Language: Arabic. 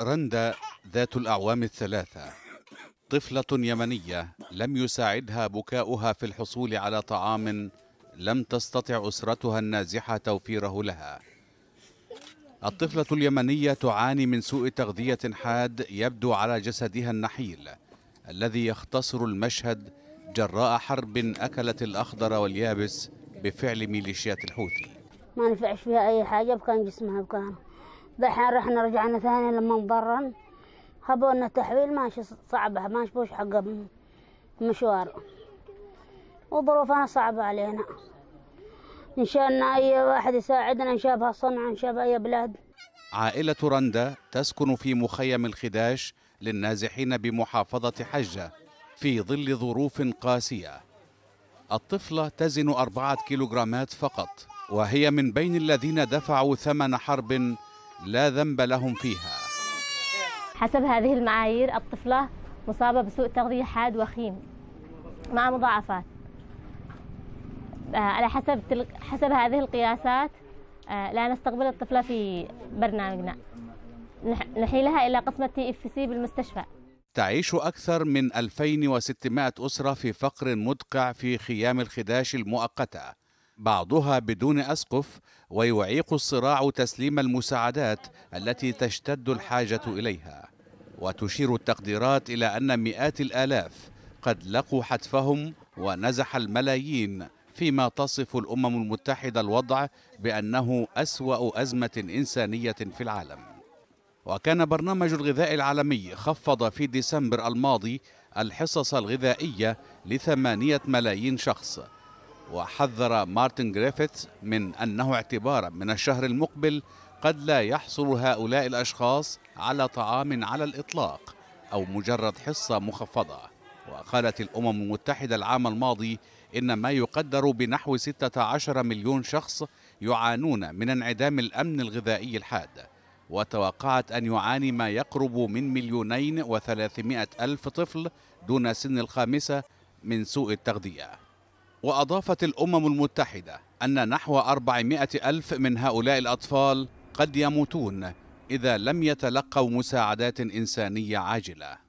رندا ذات الأعوام الثلاثة طفلة يمنية لم يساعدها بكاؤها في الحصول على طعام لم تستطع أسرتها النازحة توفيره لها الطفلة اليمنية تعاني من سوء تغذية حاد يبدو على جسدها النحيل الذي يختصر المشهد جراء حرب أكلت الأخضر واليابس بفعل ميليشيات الحوثي ما نفعش فيها أي حاجة بكان جسمها بكان دحين رحنا رجعنا ثاني لما برا هبونا تحويل ماشي صعبة ما بوش حق مشوار وظروفنا صعبة علينا إن شاء الله أي واحد يساعدنا إن شاء نشاف هالصنعة بها أي بلاد عائلة رندا تسكن في مخيم الخداش للنازحين بمحافظة حجة في ظل ظروف قاسية الطفلة تزن أربعة كيلوغرامات فقط وهي من بين الذين دفعوا ثمن حرب لا ذنب لهم فيها حسب هذه المعايير الطفلة مصابة بسوء تغذية حاد وخيم مع مضاعفات آه، على حسب تلك حسب هذه القياسات آه، لا نستقبل الطفلة في برنامجنا نحيلها إلى قسم تي اف سي بالمستشفى تعيش أكثر من 2600 أسرة في فقر مدقع في خيام الخداش المؤقتة بعضها بدون أسقف ويعيق الصراع تسليم المساعدات التي تشتد الحاجة إليها وتشير التقديرات إلى أن مئات الآلاف قد لقوا حتفهم ونزح الملايين فيما تصف الأمم المتحدة الوضع بأنه أسوأ أزمة إنسانية في العالم وكان برنامج الغذاء العالمي خفض في ديسمبر الماضي الحصص الغذائية لثمانية ملايين شخص وحذر مارتن جريفيث من أنه اعتبارا من الشهر المقبل قد لا يحصل هؤلاء الأشخاص على طعام على الإطلاق أو مجرد حصة مخفضة وقالت الأمم المتحدة العام الماضي إن ما يقدر بنحو 16 مليون شخص يعانون من انعدام الأمن الغذائي الحاد وتوقعت أن يعاني ما يقرب من مليونين وثلاثمائة ألف طفل دون سن الخامسة من سوء التغذية وأضافت الأمم المتحدة أن نحو 400 ألف من هؤلاء الأطفال قد يموتون إذا لم يتلقوا مساعدات إنسانية عاجلة